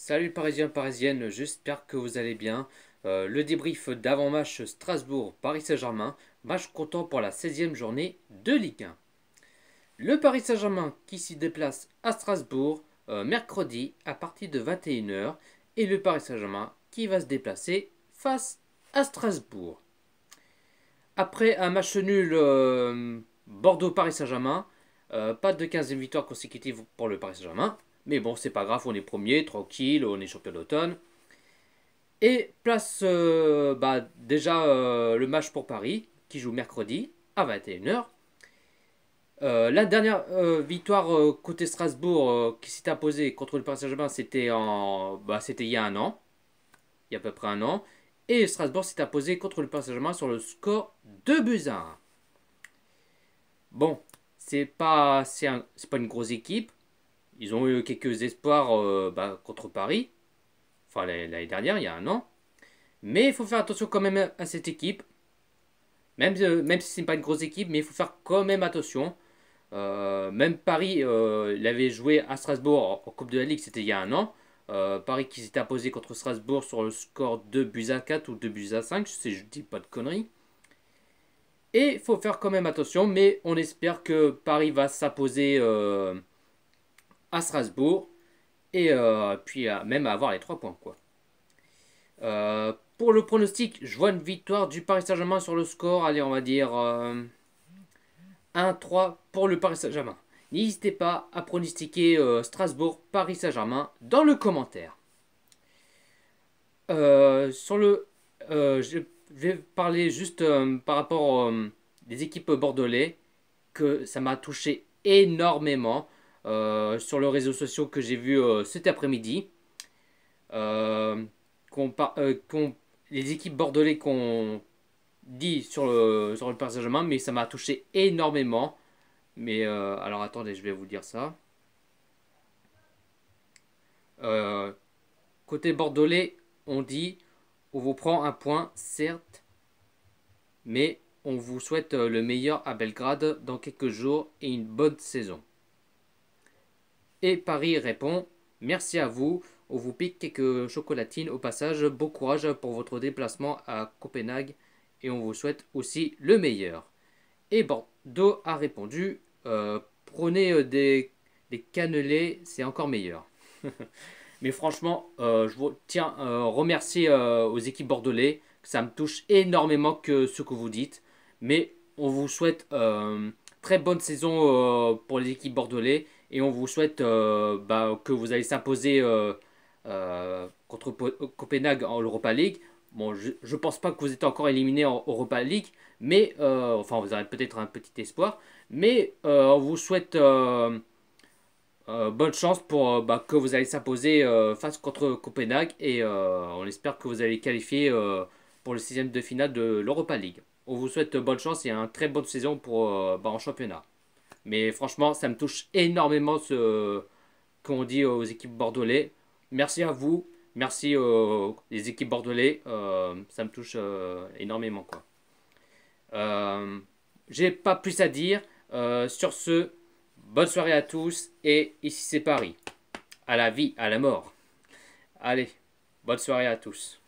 Salut parisiens, parisiennes, j'espère que vous allez bien. Euh, le débrief d'avant-match Strasbourg-Paris Saint-Germain, match comptant pour la 16e journée de Ligue 1. Le Paris Saint-Germain qui s'y déplace à Strasbourg euh, mercredi à partir de 21h et le Paris Saint-Germain qui va se déplacer face à Strasbourg. Après un match nul euh, Bordeaux-Paris Saint-Germain, pas de 15e victoire consécutive pour le Paris Saint-Germain, mais bon, c'est pas grave, on est premier, tranquille, on est champion d'automne. Et place euh, bah, déjà euh, le match pour Paris, qui joue mercredi à 21h. Euh, la dernière victoire côté Strasbourg qui s'est imposée contre le Paris Saint-Germain, bah, c'était il y a un an, il y a à peu près un an. Et Strasbourg s'est imposé contre le Paris Saint-Germain sur le score de buts Bon, c'est pas, pas une grosse équipe, ils ont eu quelques espoirs euh, bah, contre Paris, enfin l'année dernière, il y a un an. Mais il faut faire attention quand même à cette équipe. Même, euh, même si ce n'est pas une grosse équipe, mais il faut faire quand même attention. Euh, même Paris, il avait joué à Strasbourg en, Coupe de la Ligue, c'était il y a un an. Paris qui s'était imposé contre Strasbourg sur le score 2 buts à 4 ou 2 buts à 5, je ne dis pas de conneries. Et il faut faire quand même attention, mais on espère que Paris va s'imposer à Strasbourg et euh, puis même à avoir les trois points. Quoi. Euh, pour le pronostic, je vois une victoire du Paris Saint-Germain sur le score. Allez, on va dire 1-3 euh, pour le Paris Saint-Germain. N'hésitez pas à pronostiquer Strasbourg, Paris Saint-Germain dans le commentaire. sur le, je vais parler juste par rapport des équipes bordelais que ça m'a touché énormément. Euh, sur les réseaux sociaux que j'ai vu euh, cet après-midi. Euh, les équipes bordelais qu'on dit sur le, sur le main, mais ça m'a touché énormément. Mais alors attendez, je vais vous dire ça. côté bordelais, on dit on vous prend un point, certes, mais on vous souhaite le meilleur à Belgrade dans quelques jours et une bonne saison. Et Paris répond Merci à vous. On vous pique quelques chocolatines au passage. Bon courage pour votre déplacement à Copenhague et on vous souhaite aussi le meilleur. Et Bordeaux a répondu euh, Prenez euh, des, des cannelés, c'est encore meilleur. Mais franchement, euh, je vous tiens à remercier aux équipes bordelais. Ça me touche énormément que ce que vous dites. Mais on vous souhaite très bonne saison pour les équipes bordelais et on vous souhaite euh, bah, que vous allez s'imposer euh, euh, contre Copenhague en Europa League. Bon, je ne pense pas que vous êtes encore éliminé en Europa League, mais enfin, vous avez peut-être un petit espoir. Mais on vous souhaite bonne chance pour bah, que vous allez s'imposer face contre Copenhague et on espère que vous allez qualifier pour le sixième de finale de l'Europa League. On vous souhaite bonne chance et une très bonne saison pour, bah, en championnat. Mais franchement, ça me touche énormément ce qu'on dit aux équipes bordelais. Merci à vous, merci aux équipes bordelais, euh, ça me touche euh, énormément euh, J'ai pas plus à dire. sur ce, bonne soirée à tous et ici c'est Paris. À la vie, à la mort. Allez, bonne soirée à tous.